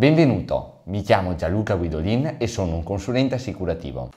Benvenuto, mi chiamo Gianluca Guidolin e sono un consulente assicurativo.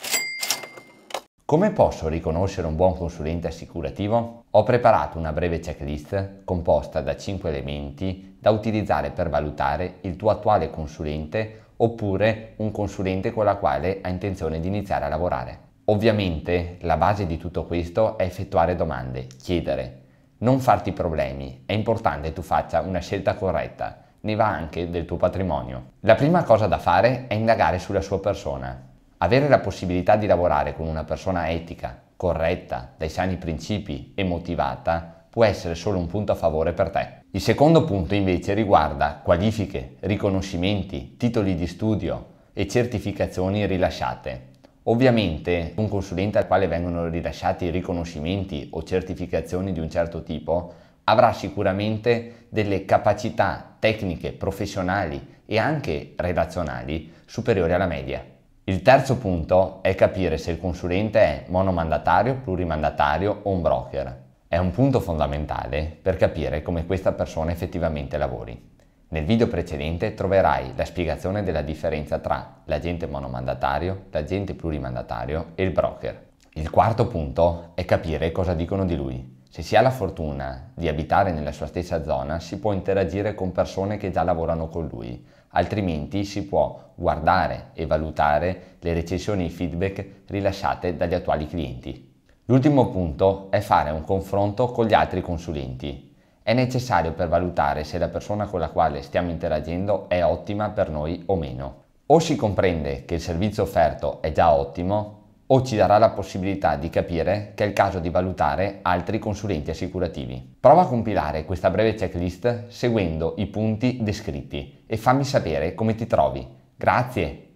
Come posso riconoscere un buon consulente assicurativo? Ho preparato una breve checklist composta da 5 elementi da utilizzare per valutare il tuo attuale consulente oppure un consulente con la quale hai intenzione di iniziare a lavorare. Ovviamente la base di tutto questo è effettuare domande, chiedere, non farti problemi, è importante tu faccia una scelta corretta ne va anche del tuo patrimonio. La prima cosa da fare è indagare sulla sua persona. Avere la possibilità di lavorare con una persona etica, corretta, dai sani principi e motivata può essere solo un punto a favore per te. Il secondo punto invece riguarda qualifiche, riconoscimenti, titoli di studio e certificazioni rilasciate. Ovviamente un consulente al quale vengono rilasciati riconoscimenti o certificazioni di un certo tipo avrà sicuramente delle capacità tecniche, professionali e anche relazionali superiori alla media. Il terzo punto è capire se il consulente è monomandatario, plurimandatario o un broker. È un punto fondamentale per capire come questa persona effettivamente lavori. Nel video precedente troverai la spiegazione della differenza tra l'agente monomandatario, l'agente plurimandatario e il broker. Il quarto punto è capire cosa dicono di lui. Se si ha la fortuna di abitare nella sua stessa zona, si può interagire con persone che già lavorano con lui, altrimenti si può guardare e valutare le recensioni e i feedback rilasciate dagli attuali clienti. L'ultimo punto è fare un confronto con gli altri consulenti. È necessario per valutare se la persona con la quale stiamo interagendo è ottima per noi o meno. O si comprende che il servizio offerto è già ottimo, o ci darà la possibilità di capire che è il caso di valutare altri consulenti assicurativi. Prova a compilare questa breve checklist seguendo i punti descritti e fammi sapere come ti trovi. Grazie!